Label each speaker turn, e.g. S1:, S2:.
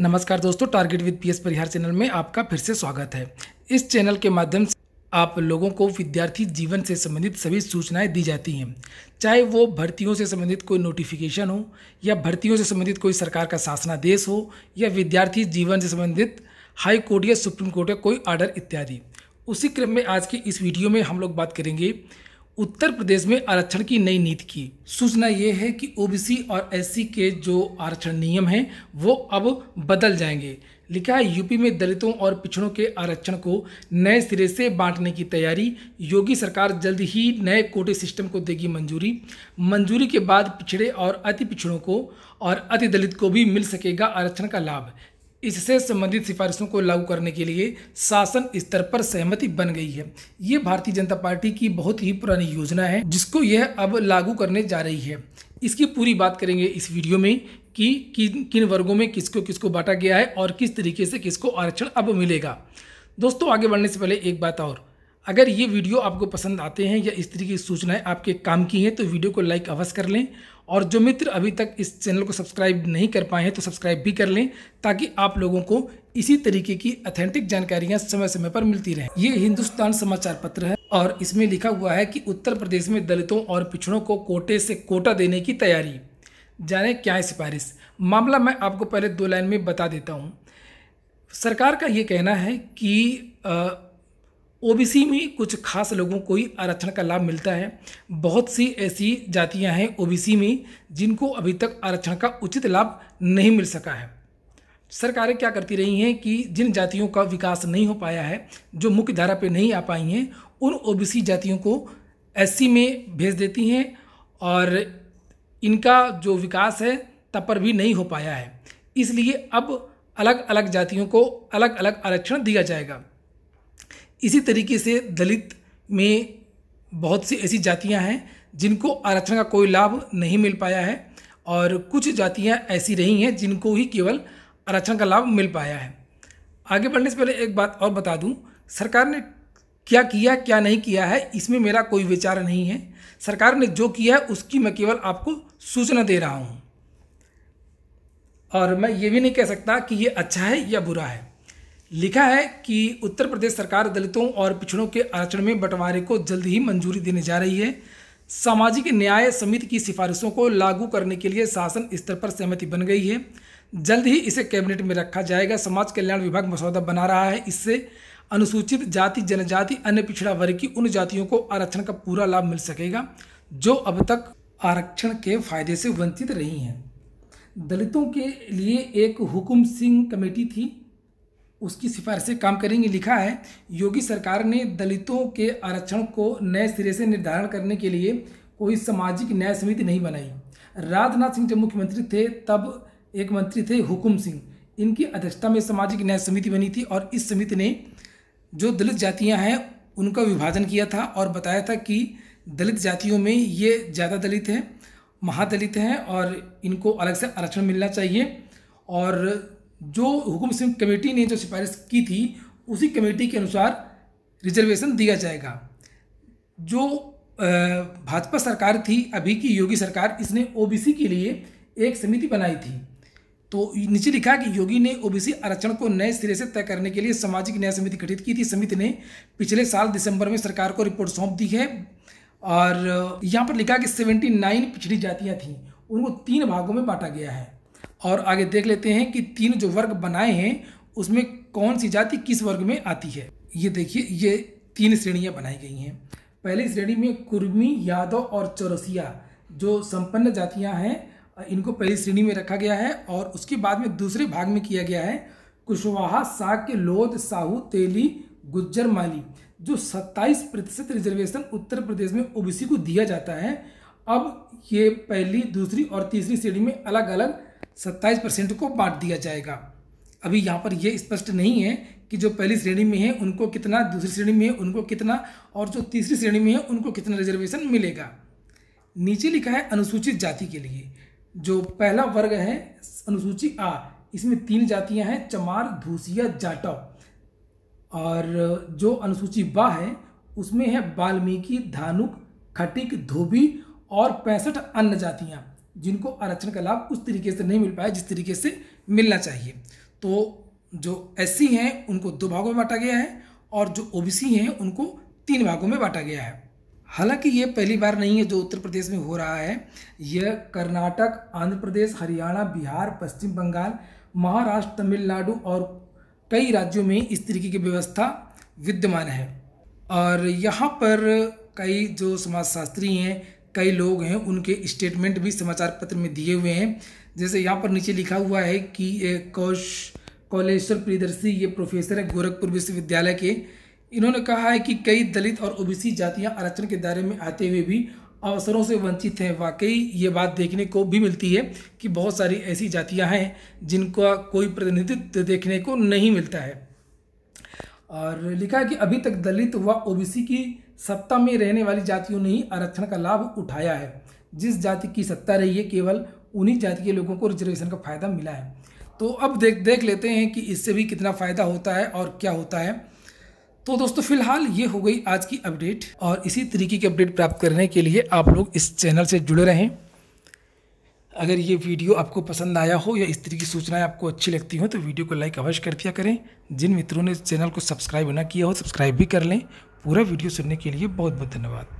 S1: नमस्कार दोस्तों target with PS Parihar channel में आपका फिर से स्वागत है इस चैनल के माध्यम से आप लोगों को विद्यार्थी जीवन से संबंधित सभी सूचनाएं दी जाती हैं चाहे वो भर्तियों से संबंधित कोई नोटिफिकेशन हो या भर्तियों से संबंधित कोई सरकार का शासनादेश हो या विद्यार्थी जीवन से संबंधित हाई कोर्ट या सुप्रीम कोर्ट या कोई आर्डर इत्यादि उसी क्रम में आज की इस वीडियो में हम लोग बात करेंगे उत्तर प्रदेश में आरक्षण की नई नीति की सूचना ये है कि ओबीसी और एस के जो आरक्षण नियम हैं वो अब बदल जाएंगे लिखा है यूपी में दलितों और पिछड़ों के आरक्षण को नए सिरे से बांटने की तैयारी योगी सरकार जल्द ही नए कोटे सिस्टम को देगी मंजूरी मंजूरी के बाद पिछड़े और अति पिछड़ों को और अति दलित को भी मिल सकेगा आरक्षण का लाभ इससे संबंधित सिफारिशों को लागू करने के लिए शासन स्तर पर सहमति बन गई है ये भारतीय जनता पार्टी की बहुत ही पुरानी योजना है जिसको यह अब लागू करने जा रही है इसकी पूरी बात करेंगे इस वीडियो में कि किन किन वर्गों में किसको किसको बांटा गया है और किस तरीके से किसको आरक्षण अब मिलेगा दोस्तों आगे बढ़ने से पहले एक बात और अगर ये वीडियो आपको पसंद आते हैं या इस तरीके की सूचनाएं आपके काम की हैं तो वीडियो को लाइक अवश्य कर लें और जो मित्र अभी तक इस चैनल को सब्सक्राइब नहीं कर पाए हैं तो सब्सक्राइब भी कर लें ताकि आप लोगों को इसी तरीके की अथेंटिक जानकारियां समय समय पर मिलती रहें ये हिंदुस्तान समाचार पत्र है और इसमें लिखा हुआ है कि उत्तर प्रदेश में दलितों और पिछड़ों को कोटे से कोटा देने की तैयारी जाने क्या है सिफारिश मामला मैं आपको पहले दो लाइन में बता देता हूँ सरकार का ये कहना है कि आ, ओबीसी में कुछ खास लोगों को ही आरक्षण का लाभ मिलता है बहुत सी ऐसी जातियां हैं ओबीसी में जिनको अभी तक आरक्षण का उचित लाभ नहीं मिल सका है सरकारें क्या करती रही हैं कि जिन जातियों का विकास नहीं हो पाया है जो मुख्य धारा पर नहीं आ पाई हैं उन ओबीसी जातियों को एस में भेज देती हैं और इनका जो विकास है तब पर भी नहीं हो पाया है इसलिए अब अलग अलग जातियों को अलग अलग आरक्षण दिया जाएगा इसी तरीके से दलित में बहुत सी ऐसी जातियां हैं जिनको आरक्षण का कोई लाभ नहीं मिल पाया है और कुछ जातियां ऐसी रही हैं जिनको ही केवल आरक्षण का लाभ मिल पाया है आगे बढ़ने से पहले एक बात और बता दूं सरकार ने क्या किया क्या नहीं किया है इसमें मेरा कोई विचार नहीं है सरकार ने जो किया है उसकी मैं केवल आपको सूचना दे रहा हूँ और मैं ये भी नहीं कह सकता कि ये अच्छा है या बुरा है लिखा है कि उत्तर प्रदेश सरकार दलितों और पिछड़ों के आरक्षण में बंटवारे को जल्द ही मंजूरी देने जा रही है सामाजिक न्याय समिति की सिफारिशों को लागू करने के लिए शासन स्तर पर सहमति बन गई है जल्द ही इसे कैबिनेट में रखा जाएगा समाज कल्याण विभाग मसौदा बना रहा है इससे अनुसूचित जाति जनजाति अन्य पिछड़ा वर्ग की उन जातियों को आरक्षण का पूरा लाभ मिल सकेगा जो अब तक आरक्षण के फायदे से वंचित रही हैं दलितों के लिए एक हुकुम सिंह कमेटी थी उसकी सिफारिश से काम करेंगे लिखा है योगी सरकार ने दलितों के आरक्षण को नए सिरे से निर्धारण करने के लिए कोई सामाजिक न्याय समिति नहीं बनाई राजनाथ सिंह जब मुख्यमंत्री थे तब एक मंत्री थे हुकुम सिंह इनकी अध्यक्षता में सामाजिक न्याय समिति बनी थी और इस समिति ने जो दलित जातियाँ हैं उनका विभाजन किया था और बताया था कि दलित जातियों में ये ज़्यादा दलित हैं महादलित हैं और इनको अलग से आरक्षण मिलना चाहिए और जो हुकुम सिंह कमेटी ने जो सिफारिश की थी उसी कमेटी के अनुसार रिजर्वेशन दिया जाएगा जो भाजपा सरकार थी अभी की योगी सरकार इसने ओबीसी के लिए एक समिति बनाई थी तो नीचे लिखा कि योगी ने ओबीसी आरक्षण को नए सिरे से तय करने के लिए सामाजिक न्याय समिति गठित की थी समिति ने पिछले साल दिसंबर में सरकार को रिपोर्ट सौंप दी है और यहाँ पर लिखा कि सेवेंटी नाइन पिछड़ी जातियाँ थीं उनको तीन भागों में बांटा गया है और आगे देख लेते हैं कि तीन जो वर्ग बनाए हैं उसमें कौन सी जाति किस वर्ग में आती है ये देखिए ये तीन श्रेणियाँ बनाई गई हैं पहली श्रेणी में कुर्मी यादव और चौरसिया जो संपन्न जातियाँ हैं इनको पहली श्रेणी में रखा गया है और उसके बाद में दूसरे भाग में किया गया है कुशवाहा साक्य लोध साहू तेली गुज्जर माली जो 27 प्रतिशत रिजर्वेशन उत्तर प्रदेश में ओबीसी को दिया जाता है अब ये पहली दूसरी और तीसरी श्रेणी में अलग अलग सत्ताईस परसेंट को बांट दिया जाएगा अभी यहाँ पर यह स्पष्ट नहीं है कि जो पहली श्रेणी में है उनको कितना दूसरी श्रेणी में है उनको कितना और जो तीसरी श्रेणी में है उनको कितना रिजर्वेशन मिलेगा नीचे लिखा है अनुसूचित जाति के लिए जो पहला वर्ग है अनुसूची आ इसमें तीन जातियां हैं चमार धूसिया जाटव और जो अनुसूची बा है उसमें है वाल्मीकि धानुक खटिक धोबी और पैंसठ अन्य जातियां जिनको आरक्षण का लाभ उस तरीके से नहीं मिल पाया जिस तरीके से मिलना चाहिए तो जो एस हैं उनको दो भागों में बांटा गया है और जो ओ हैं उनको तीन भागों में बांटा गया है हालांकि ये पहली बार नहीं है जो उत्तर प्रदेश में हो रहा है यह कर्नाटक आंध्र प्रदेश हरियाणा बिहार पश्चिम बंगाल महाराष्ट्र तमिलनाडु और कई राज्यों में इस तरीके की व्यवस्था विद्यमान है और यहाँ पर कई जो समाजशास्त्री हैं कई लोग हैं उनके स्टेटमेंट भी समाचार पत्र में दिए हुए हैं जैसे यहाँ पर नीचे लिखा हुआ है कि कौश कौलेश्वर प्रियदर्शी ये प्रोफेसर है गोरखपुर विश्वविद्यालय के इन्होंने कहा है कि कई दलित और ओबीसी जातियां आरक्षण के दायरे में आते हुए भी अवसरों से वंचित हैं वाकई ये बात देखने को भी मिलती है कि बहुत सारी ऐसी जातियां हैं जिनका कोई प्रतिनिधित्व देखने को नहीं मिलता है और लिखा है कि अभी तक दलित व ओबीसी की सत्ता में रहने वाली जातियों ने ही आरक्षण का लाभ उठाया है जिस जाति की सत्ता रही है केवल उन्हीं जाति के लोगों को रिजर्वेशन का फ़ायदा मिला है तो अब देख देख लेते हैं कि इससे भी कितना फ़ायदा होता है और क्या होता है तो दोस्तों फिलहाल ये हो गई आज की अपडेट और इसी तरीके की अपडेट प्राप्त करने के लिए आप लोग इस चैनल से जुड़े रहें अगर ये वीडियो आपको पसंद आया हो या इस तरह की सूचनाएं आपको अच्छी लगती हों तो वीडियो को लाइक अवश्य कर दिया करें जिन मित्रों ने चैनल को सब्सक्राइब ना किया हो सब्सक्राइब भी कर लें पूरा वीडियो सुनने के लिए बहुत बहुत धन्यवाद